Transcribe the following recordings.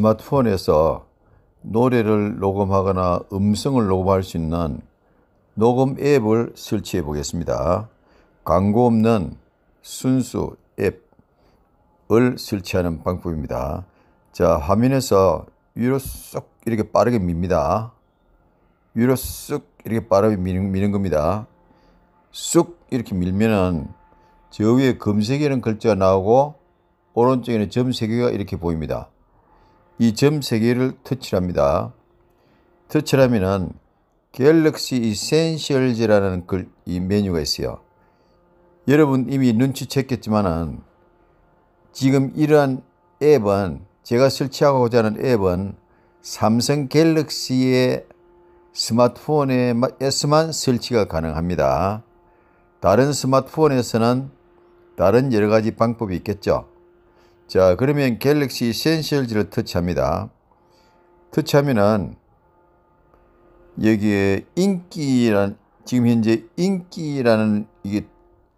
스마트폰에서 노래를 녹음하거나 음성을 녹음할 수 있는 녹음 앱을 설치해 보겠습니다. 광고 없는 순수 앱을 설치하는 방법입니다. 자, 화면에서 위로 쏙 이렇게 빠르게 밉니다. 위로 쑥 이렇게 빠르게 미는, 미는 겁니다. 쑥 이렇게 밀면은 저 위에 검색이라는 글자가 나오고 오른쪽에는 점 세 개가 이렇게 보입니다. 이점세개를터치합니다 터치라면은 갤럭시 이센셜즈라는 글, 이 메뉴가 있어요. 여러분 이미 눈치챘겠지만은 지금 이러한 앱은 제가 설치하고자 하는 앱은 삼성 갤럭시의 스마트폰에만 설치가 가능합니다. 다른 스마트폰에서는 다른 여러 가지 방법이 있겠죠. 자 그러면 갤럭시 센셜즈를 터치합니다. 터치하면은 여기에 인기란 지금 현재 인기라는 이게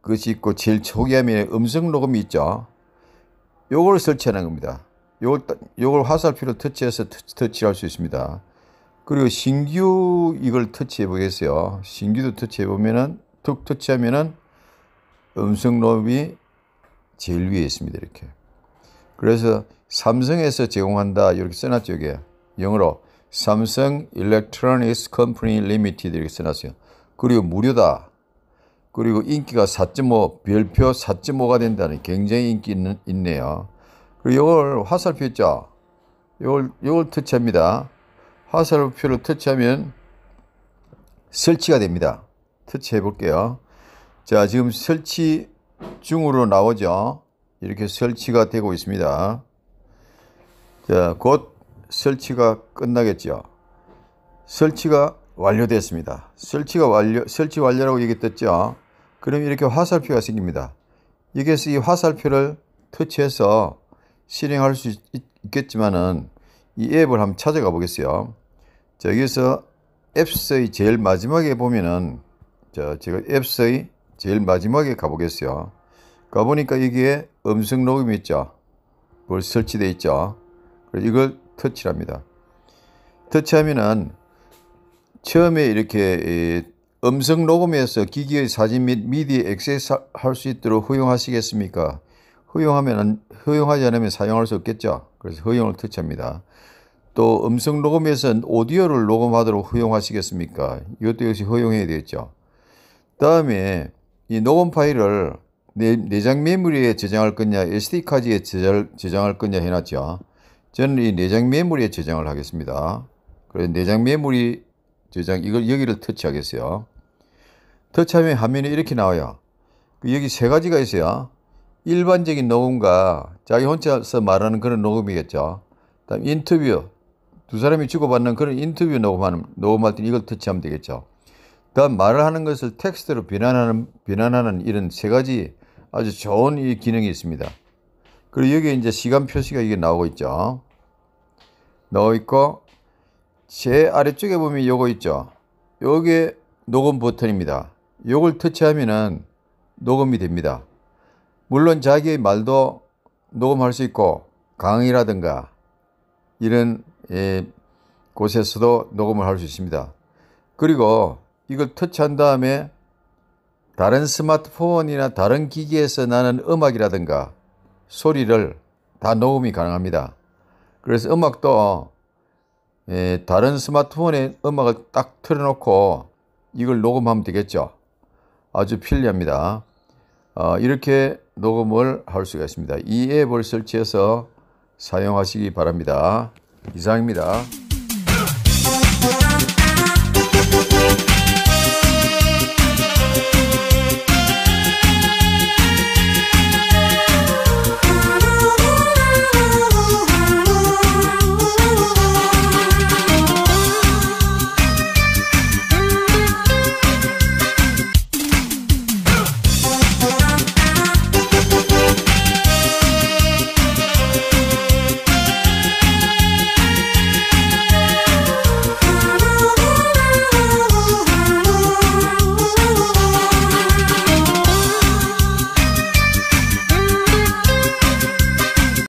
것이 있고 제일 초기화면에 음성 녹음이 있죠. 요걸 설치하는 겁니다. 요걸 요걸 화살표로 터치해서 터치, 할수 있습니다. 그리고 신규 이걸 터치해 보겠어요. 신규도 터치해 보면은 툭 터치하면은 음성 녹음이 제일 위에 있습니다. 이렇게. 그래서 삼성에서 제공한다 이렇게 써놨죠 이게 영어로 삼성 일렉트로 t 스컴 n i 리미티드 이렇게 써놨어요. 그리고 무료다. 그리고 인기가 4.5 별표 4.5가 된다는 굉장히 인기 있는, 있네요. 그리고 이걸 화살표 있죠. 이걸 이걸 터치합니다. 화살표를 터치하면 설치가 됩니다. 터치해 볼게요. 자, 지금 설치 중으로 나오죠. 이렇게 설치가 되고 있습니다. 자, 곧 설치가 끝나겠죠. 설치가 완료됐습니다. 설치가 완료, 설치 완료라고 얘기했죠. 그럼 이렇게 화살표가 생깁니다. 여기에서 이 화살표를 터치해서 실행할 수 있겠지만은 이 앱을 한번 찾아가 보겠어요. 자, 여기서 앱스의 제일 마지막에 보면은 자, 제가 앱스의 제일 마지막에 가보겠어요. 가보니까 여기에 음성 녹음이 있죠. 벌써 설치되어 있죠. 그래서 이걸 터치합니다. 터치하면은 처음에 이렇게 음성 녹음에서 기기의 사진 및 미디 액세스할 수 있도록 허용하시겠습니까? 허용하면 은 허용하지 않으면 사용할 수 없겠죠. 그래서 허용을 터치합니다. 또 음성 녹음에서는 오디오를 녹음하도록 허용하시겠습니까? 이것도 역시 허용해야 되겠죠. 다음에 이 녹음 파일을 내장 메모리에 저장할 거냐, SD 카드에 저장할 거냐 해놨죠. 저는 이 내장 메모리에 저장을 하겠습니다. 그래서 내장 메모리 저장 이걸 여기를 터치하겠어요. 터치하면 화면이 이렇게 나와요. 그 여기 세 가지가 있어요. 일반적인 녹음과 자기 혼자서 말하는 그런 녹음이겠죠. 다음 인터뷰 두 사람이 주고받는 그런 인터뷰 녹음하는 녹음할 때 이걸 터치하면 되겠죠. 다음 말을 하는 것을 텍스트로 비난하는 비난하는 이런 세 가지 아주 좋은 이 기능이 있습니다. 그리고 여기 이제 시간 표시가 이게 나오고 있죠. 나오 있고 제 아래쪽에 보면 요거 있죠. 요게 녹음 버튼입니다. 요걸 터치하면은 녹음이 됩니다. 물론 자기의 말도 녹음할 수 있고 강의라든가 이런 예, 곳에서도 녹음을 할 수 있습니다. 그리고 이걸 터치한 다음에 다른 스마트폰이나 다른 기기에서 나는 음악이라든가 소리를 다 녹음이 가능합니다. 그래서 음악도 예, 다른 스마트폰의 음악을 딱 틀어놓고 이걸 녹음하면 되겠죠. 아주 편리합니다. 어, 이렇게 녹음을 할 수가 있습니다. 이 앱을 설치해서 사용하시기 바랍니다. 이상입니다.